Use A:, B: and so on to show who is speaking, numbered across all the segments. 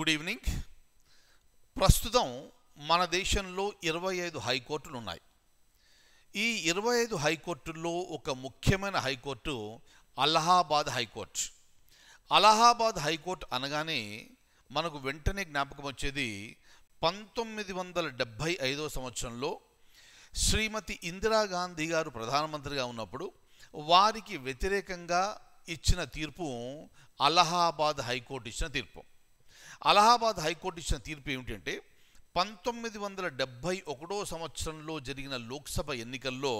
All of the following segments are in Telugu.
A: గుడ్ ఈవినింగ్ ప్రస్తుతం మన దేశంలో ఇరవై ఐదు హైకోర్టులు ఉన్నాయి ఈ ఇరవై ఐదు హైకోర్టుల్లో ఒక ముఖ్యమైన high court Allahabad high court Allahabad high court అనగానే మనకు వెంటనే జ్ఞాపకం వచ్చేది పంతొమ్మిది వందల డెబ్భై ఐదో సంవత్సరంలో శ్రీమతి ఇందిరాగాంధీ గారు ప్రధానమంత్రిగా ఉన్నప్పుడు వారికి వ్యతిరేకంగా ఇచ్చిన తీర్పు అలహాబాద్ హైకోర్టు ఇచ్చిన తీర్పు అలహాబాద్ హైకోర్టు ఇచ్చిన తీర్పు ఏమిటంటే పంతొమ్మిది వందల డెబ్భై ఒకటో సంవత్సరంలో జరిగిన లోక్సభ ఎన్నికల్లో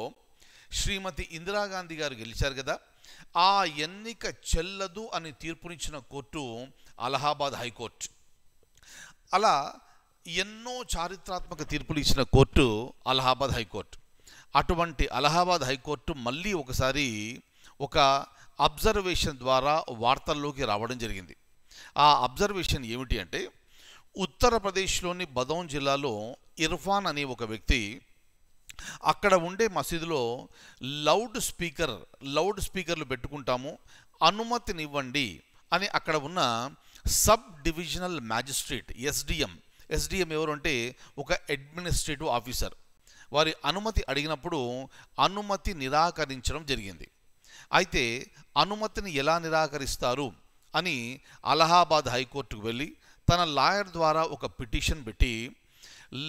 A: శ్రీమతి ఇందిరాగాంధీ గారు గెలిచారు కదా ఆ ఎన్నిక చెల్లదు అని తీర్పునిచ్చిన కోర్టు అలహాబాద్ హైకోర్టు అలా ఎన్నో చారిత్రాత్మక తీర్పులు ఇచ్చిన కోర్టు అలహాబాద్ హైకోర్టు అటువంటి అలహాబాద్ హైకోర్టు మళ్ళీ ఒకసారి ఒక అబ్జర్వేషన్ ద్వారా వార్తల్లోకి రావడం జరిగింది ఆ అబ్జర్వేషన్ ఏమిటి అంటే ఉత్తరప్రదేశ్లోని బదౌన్ జిల్లాలో ఇర్ఫాన్ అనే ఒక వ్యక్తి అక్కడ ఉండే మసీదులో లౌడ్ స్పీకర్ లౌడ్ స్పీకర్లు పెట్టుకుంటాము అనుమతినివ్వండి అని అక్కడ ఉన్న sub divisional magistrate SDM SDM ఎవరు అంటే ఒక అడ్మినిస్ట్రేటివ్ ఆఫీసర్ వారి అనుమతి అడిగినప్పుడు అనుమతి నిరాకరించడం జరిగింది అయితే అనుమతిని ఎలా నిరాకరిస్తారు అని అలహాబాద్ హైకోర్టుకు వెళ్ళి తన లాయర్ ద్వారా ఒక పిటిషన్ పెట్టి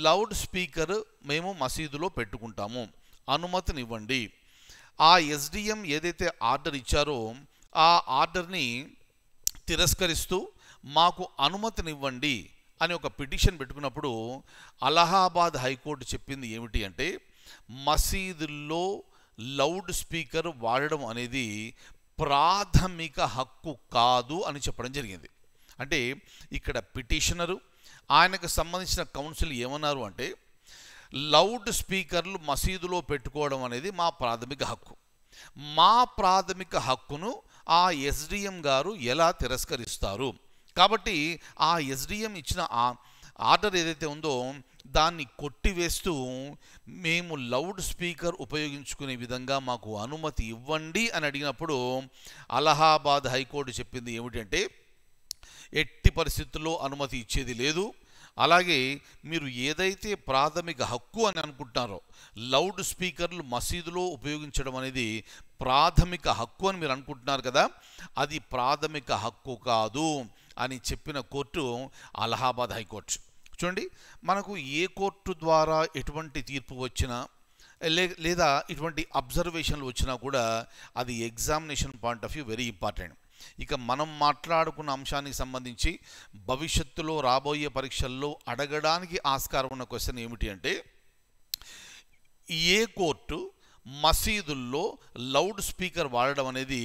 A: లౌడ్ స్పీకర్ మేము మసీదులో పెట్టుకుంటాము అనుమతినివ్వండి ఆ ఎస్డిఎం ఏదైతే ఆర్డర్ ఇచ్చారో ఆ ఆర్డర్ని తిరస్కరిస్తూ మాకు అనుమతినివ్వండి అని ఒక పిటిషన్ పెట్టుకున్నప్పుడు అలహాబాద్ హైకోర్టు చెప్పింది ఏమిటి అంటే మసీదుల్లో లౌడ్ స్పీకర్ వాడడం అనేది ప్రాథమిక హక్కు కాదు అని చెప్పడం జరిగింది అంటే ఇక్కడ పిటిషనరు ఆయనకు సంబంధించిన కౌన్సిల్ ఏమన్నారు అంటే లౌడ్ స్పీకర్లు మసీదులో పెట్టుకోవడం అనేది మా ప్రాథమిక హక్కు మా ప్రాథమిక హక్కును ఆ ఎస్డిఎం గారు ఎలా తిరస్కరిస్తారు కాబట్టి ఆ ఎస్డిఎం ఇచ్చిన ఆ ఆర్డర్ ఏదైతే ఉందో దాన్ని కొట్టివేస్తూ మేము లౌడ్ స్పీకర్ ఉపయోగించుకునే విధంగా మాకు అనుమతి ఇవ్వండి అని అడిగినప్పుడు అలహాబాద్ హైకోర్టు చెప్పింది ఏమిటంటే ఎట్టి పరిస్థితుల్లో అనుమతి ఇచ్చేది లేదు అలాగే మీరు ఏదైతే ప్రాథమిక హక్కు అని అనుకుంటున్నారో లౌడ్ స్పీకర్లు మసీదులో ఉపయోగించడం అనేది ప్రాథమిక హక్కు అని మీరు అనుకుంటున్నారు కదా అది ప్రాథమిక హక్కు కాదు అని చెప్పిన కోర్టు అలహాబాద్ హైకోర్టు చూడండి మనకు ఏ కోర్టు ద్వారా ఎటువంటి తీర్పు వచ్చినా లే లేదా ఇటువంటి అబ్జర్వేషన్లు వచ్చినా కూడా అది examination point of view very important ఇక మనం మాట్లాడుకున్న అంశానికి సంబంధించి భవిష్యత్తులో రాబోయే పరీక్షల్లో అడగడానికి ఆస్కారం ఉన్న క్వశ్చన్ ఏమిటి అంటే ఏ కోర్టు మసీదుల్లో లౌడ్ స్పీకర్ వాడడం అనేది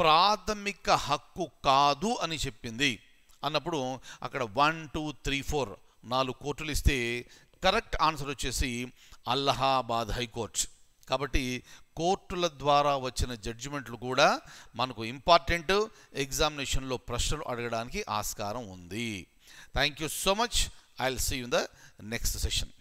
A: ప్రాథమిక హక్కు కాదు అని చెప్పింది అన్నప్పుడు అక్కడ వన్ టూ త్రీ ఫోర్ నాలుగు కోర్టులు ఇస్తే కరెక్ట్ ఆన్సర్ వచ్చేసి అల్లహాబాద్ హైకోర్టు కాబట్టి కోర్టుల ద్వారా వచ్చిన జడ్జిమెంట్లు కూడా మనకు ఇంపార్టెంట్ ఎగ్జామినేషన్లో ప్రశ్నలు అడగడానికి ఆస్కారం ఉంది thank you so much I will see in the next session